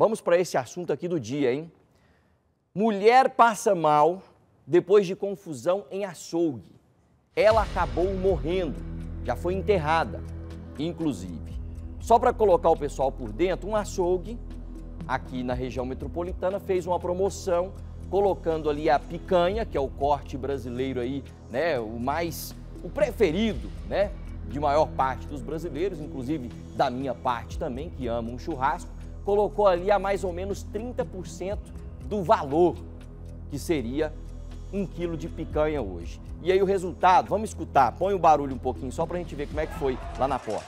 Vamos para esse assunto aqui do dia, hein? Mulher passa mal depois de confusão em açougue. Ela acabou morrendo, já foi enterrada, inclusive. Só para colocar o pessoal por dentro, um açougue aqui na região metropolitana fez uma promoção colocando ali a picanha, que é o corte brasileiro aí, né, o mais o preferido, né, de maior parte dos brasileiros, inclusive da minha parte também, que ama um churrasco colocou ali a mais ou menos 30% do valor que seria um quilo de picanha hoje. E aí o resultado, vamos escutar, põe o barulho um pouquinho só para a gente ver como é que foi lá na porta.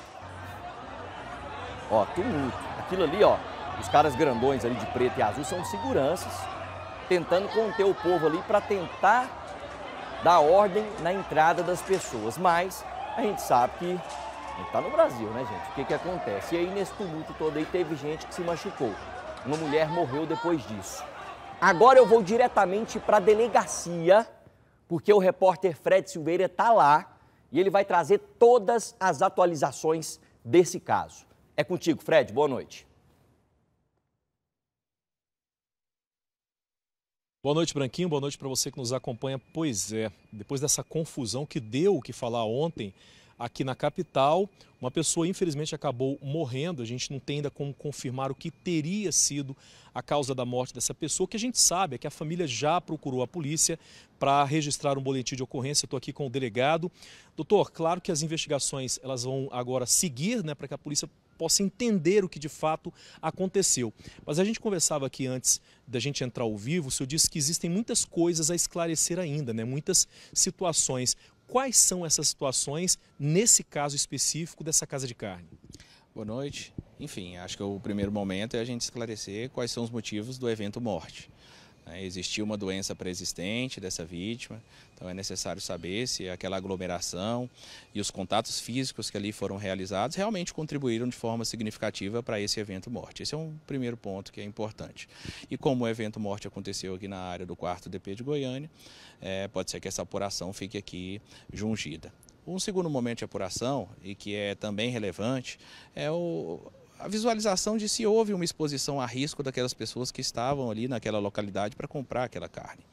Ó, tumulto. Aquilo ali, ó, os caras grandões ali de preto e azul são seguranças tentando conter o povo ali para tentar dar ordem na entrada das pessoas. Mas a gente sabe que Está no Brasil, né, gente? O que, que acontece? E aí, nesse tumulto todo aí, teve gente que se machucou. Uma mulher morreu depois disso. Agora eu vou diretamente para a delegacia, porque o repórter Fred Silveira está lá e ele vai trazer todas as atualizações desse caso. É contigo, Fred. Boa noite. Boa noite, Branquinho. Boa noite para você que nos acompanha. Pois é, depois dessa confusão que deu o que falar ontem aqui na capital. Uma pessoa, infelizmente, acabou morrendo. A gente não tem ainda como confirmar o que teria sido a causa da morte dessa pessoa. O que a gente sabe é que a família já procurou a polícia para registrar um boletim de ocorrência. Estou aqui com o delegado. Doutor, claro que as investigações elas vão agora seguir, né, para que a polícia possa entender o que de fato aconteceu. Mas a gente conversava aqui antes da gente entrar ao vivo, o senhor disse que existem muitas coisas a esclarecer ainda, né? muitas situações. Quais são essas situações nesse caso específico dessa casa de carne? Boa noite. Enfim, acho que o primeiro momento é a gente esclarecer quais são os motivos do evento morte. Né? Existiu uma doença preexistente dessa vítima, então é necessário saber se aquela aglomeração e os contatos físicos que ali foram realizados realmente contribuíram de forma significativa para esse evento morte. Esse é um primeiro ponto que é importante. E como o evento morte aconteceu aqui na área do quarto DP de Goiânia, é, pode ser que essa apuração fique aqui jungida. Um segundo momento de apuração, e que é também relevante, é o, a visualização de se houve uma exposição a risco daquelas pessoas que estavam ali naquela localidade para comprar aquela carne.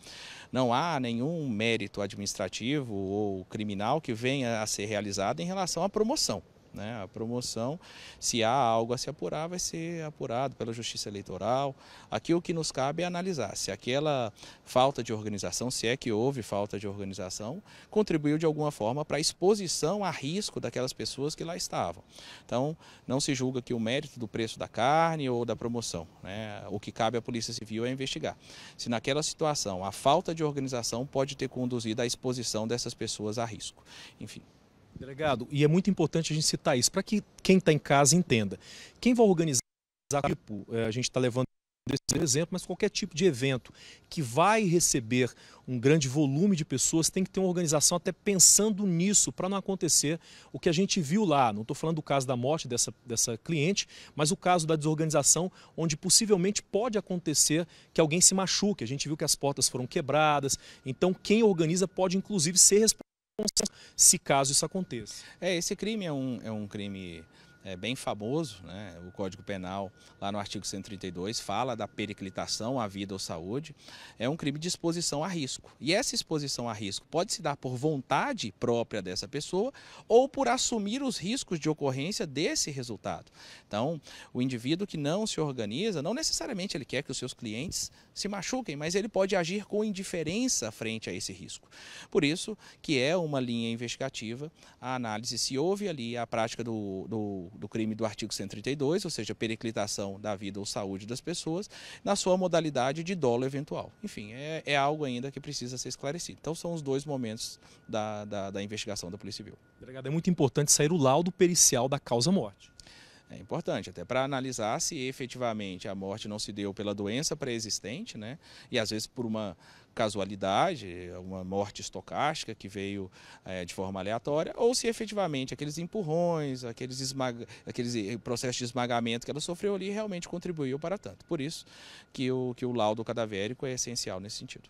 Não há nenhum mérito administrativo ou criminal que venha a ser realizado em relação à promoção né, a promoção. Se há algo a se apurar, vai ser apurado pela Justiça Eleitoral. Aqui o que nos cabe é analisar se aquela falta de organização, se é que houve falta de organização, contribuiu de alguma forma para a exposição a risco daquelas pessoas que lá estavam. Então, não se julga que o mérito do preço da carne ou da promoção. Né, o que cabe à Polícia Civil é investigar. Se naquela situação a falta de organização pode ter conduzido à exposição dessas pessoas a risco. Enfim. Delegado, e é muito importante a gente citar isso, para que quem está em casa entenda. Quem vai organizar, tipo, eh, a gente está levando esse exemplo, mas qualquer tipo de evento que vai receber um grande volume de pessoas tem que ter uma organização até pensando nisso para não acontecer o que a gente viu lá. Não estou falando do caso da morte dessa, dessa cliente, mas o caso da desorganização, onde possivelmente pode acontecer que alguém se machuque. A gente viu que as portas foram quebradas, então quem organiza pode inclusive ser responsável se caso isso aconteça. É, esse crime é um, é um crime é bem famoso, né? o Código Penal, lá no artigo 132, fala da periclitação à vida ou saúde, é um crime de exposição a risco. E essa exposição a risco pode se dar por vontade própria dessa pessoa ou por assumir os riscos de ocorrência desse resultado. Então, o indivíduo que não se organiza, não necessariamente ele quer que os seus clientes se machuquem, mas ele pode agir com indiferença frente a esse risco. Por isso que é uma linha investigativa a análise se houve ali a prática do, do do, crime do artigo 132, ou seja, periclitação da vida ou saúde das pessoas, na sua modalidade de dolo eventual. Enfim, é, é algo ainda que precisa ser esclarecido. Então são os dois momentos da, da, da investigação da Polícia Civil. Delegado, é muito importante sair o laudo pericial da causa-morte. É importante, até para analisar se efetivamente a morte não se deu pela doença pré-existente, né? E às vezes por uma casualidade, uma morte estocástica que veio é, de forma aleatória, ou se efetivamente aqueles empurrões, aqueles, esmaga, aqueles eh, processos de esmagamento que ela sofreu ali realmente contribuiu para tanto. Por isso que o, que o laudo cadavérico é essencial nesse sentido.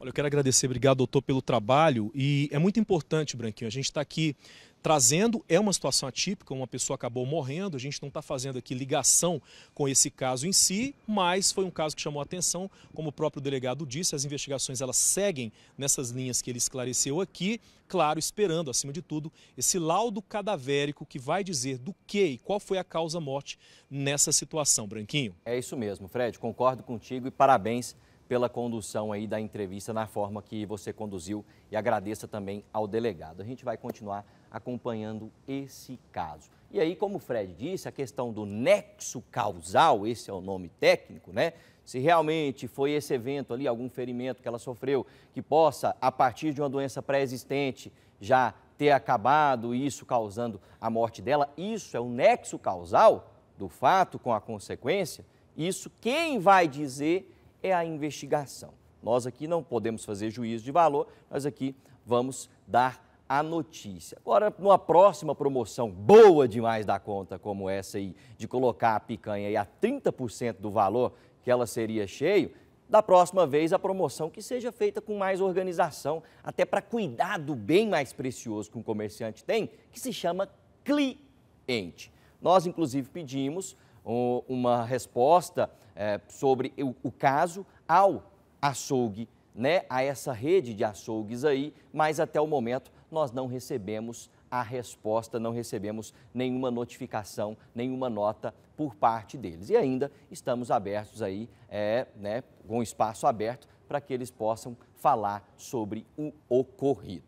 Olha, eu quero agradecer, obrigado, doutor, pelo trabalho. E é muito importante, Branquinho, a gente está aqui trazendo. É uma situação atípica, uma pessoa acabou morrendo. A gente não está fazendo aqui ligação com esse caso em si, mas foi um caso que chamou a atenção. Como o próprio delegado disse, as investigações elas seguem nessas linhas que ele esclareceu aqui. Claro, esperando, acima de tudo, esse laudo cadavérico que vai dizer do que e qual foi a causa-morte nessa situação, Branquinho. É isso mesmo, Fred. Concordo contigo e parabéns pela condução aí da entrevista na forma que você conduziu e agradeça também ao delegado. A gente vai continuar acompanhando esse caso. E aí, como o Fred disse, a questão do nexo causal, esse é o nome técnico, né? Se realmente foi esse evento ali, algum ferimento que ela sofreu, que possa, a partir de uma doença pré-existente, já ter acabado e isso causando a morte dela, isso é o nexo causal do fato com a consequência? Isso quem vai dizer é a investigação. Nós aqui não podemos fazer juízo de valor, nós aqui vamos dar a notícia. Agora, numa próxima promoção boa demais da conta, como essa aí, de colocar a picanha aí a 30% do valor que ela seria cheio, da próxima vez a promoção que seja feita com mais organização, até para cuidar do bem mais precioso que um comerciante tem, que se chama cliente. Nós, inclusive, pedimos uma resposta é, sobre o caso ao açougue, né, a essa rede de açougues aí, mas até o momento nós não recebemos a resposta, não recebemos nenhuma notificação, nenhuma nota por parte deles. E ainda estamos abertos aí, é, né, com espaço aberto para que eles possam falar sobre o ocorrido.